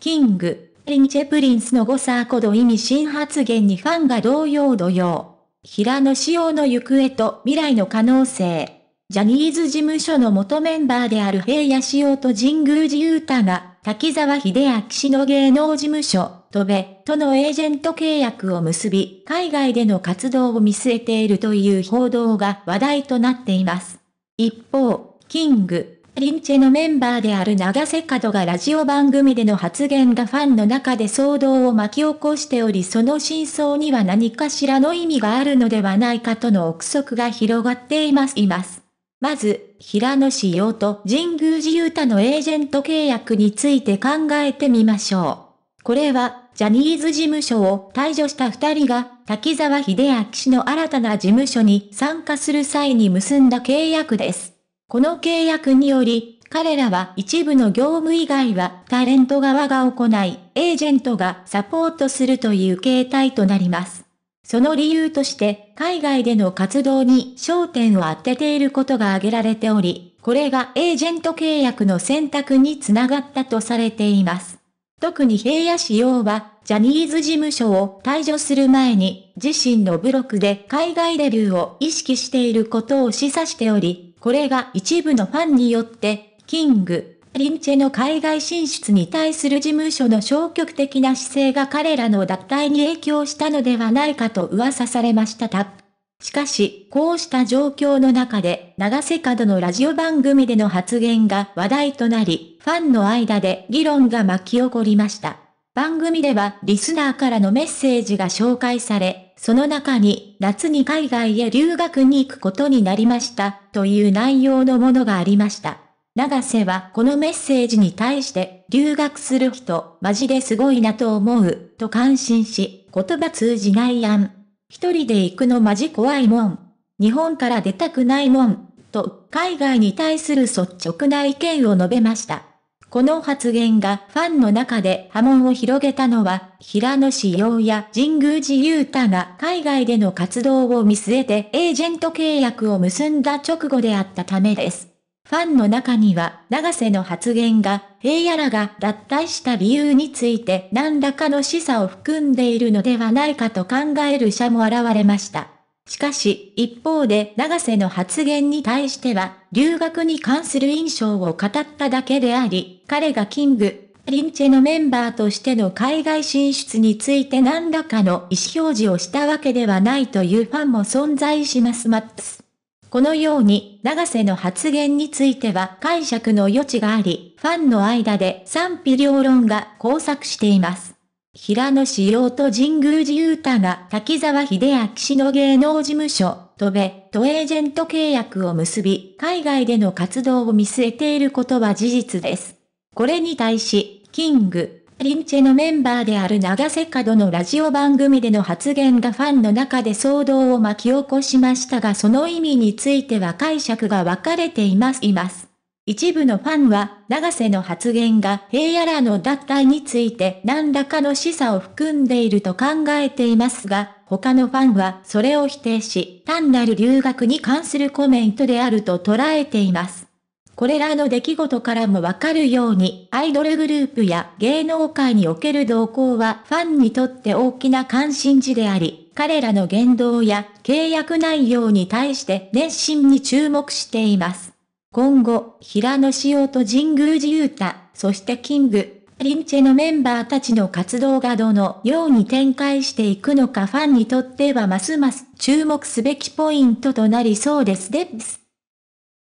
キング、リンチェプリンスの誤差こコ意味新発言にファンが同様同様。平野紫耀の行方と未来の可能性。ジャニーズ事務所の元メンバーである平野紫耀と神宮寺勇太が、滝沢秀明氏の芸能事務所、戸べ、とのエージェント契約を結び、海外での活動を見据えているという報道が話題となっています。一方、キング、リンチェのメンバーである長瀬角がラジオ番組での発言がファンの中で騒動を巻き起こしておりその真相には何かしらの意味があるのではないかとの憶測が広がっています。いますまず、平野志陽と神宮寺勇太のエージェント契約について考えてみましょう。これは、ジャニーズ事務所を退場した二人が、滝沢秀明氏の新たな事務所に参加する際に結んだ契約です。この契約により、彼らは一部の業務以外はタレント側が行い、エージェントがサポートするという形態となります。その理由として、海外での活動に焦点を当てていることが挙げられており、これがエージェント契約の選択につながったとされています。特に平野市要は、ジャニーズ事務所を退場する前に、自身のブログで海外デビューを意識していることを示唆しており、これが一部のファンによって、キング、リンチェの海外進出に対する事務所の消極的な姿勢が彼らの脱退に影響したのではないかと噂されました。た。しかし、こうした状況の中で、長瀬角のラジオ番組での発言が話題となり、ファンの間で議論が巻き起こりました。番組では、リスナーからのメッセージが紹介され、その中に夏に海外へ留学に行くことになりましたという内容のものがありました。長瀬はこのメッセージに対して留学する人マジですごいなと思うと感心し言葉通じないやん。一人で行くのマジ怖いもん。日本から出たくないもん。と海外に対する率直な意見を述べました。この発言がファンの中で波紋を広げたのは、平野志陽や神宮寺勇太が海外での活動を見据えてエージェント契約を結んだ直後であったためです。ファンの中には、長瀬の発言が、平野らが脱退した理由について何らかの示唆を含んでいるのではないかと考える者も現れました。しかし、一方で長瀬の発言に対しては、留学に関する印象を語っただけであり、彼がキング、リンチェのメンバーとしての海外進出について何らかの意思表示をしたわけではないというファンも存在しますマックス。このように、長瀬の発言については解釈の余地があり、ファンの間で賛否両論が交錯しています。平野紫耀と神宮寺勇太が滝沢秀明氏の芸能事務所、戸部とエージェント契約を結び、海外での活動を見据えていることは事実です。これに対し、キング、リンチェのメンバーである長瀬角のラジオ番組での発言がファンの中で騒動を巻き起こしましたがその意味については解釈が分かれています。います一部のファンは、長瀬の発言が平野らの脱退について何らかの示唆を含んでいると考えていますが、他のファンはそれを否定し、単なる留学に関するコメントであると捉えています。これらの出来事からもわかるように、アイドルグループや芸能界における動向はファンにとって大きな関心事であり、彼らの言動や契約内容に対して熱心に注目しています。今後、平野紫耀と神宮寺勇太、そしてキング、リンチェのメンバーたちの活動がどのように展開していくのかファンにとってはますます注目すべきポイントとなりそうですです。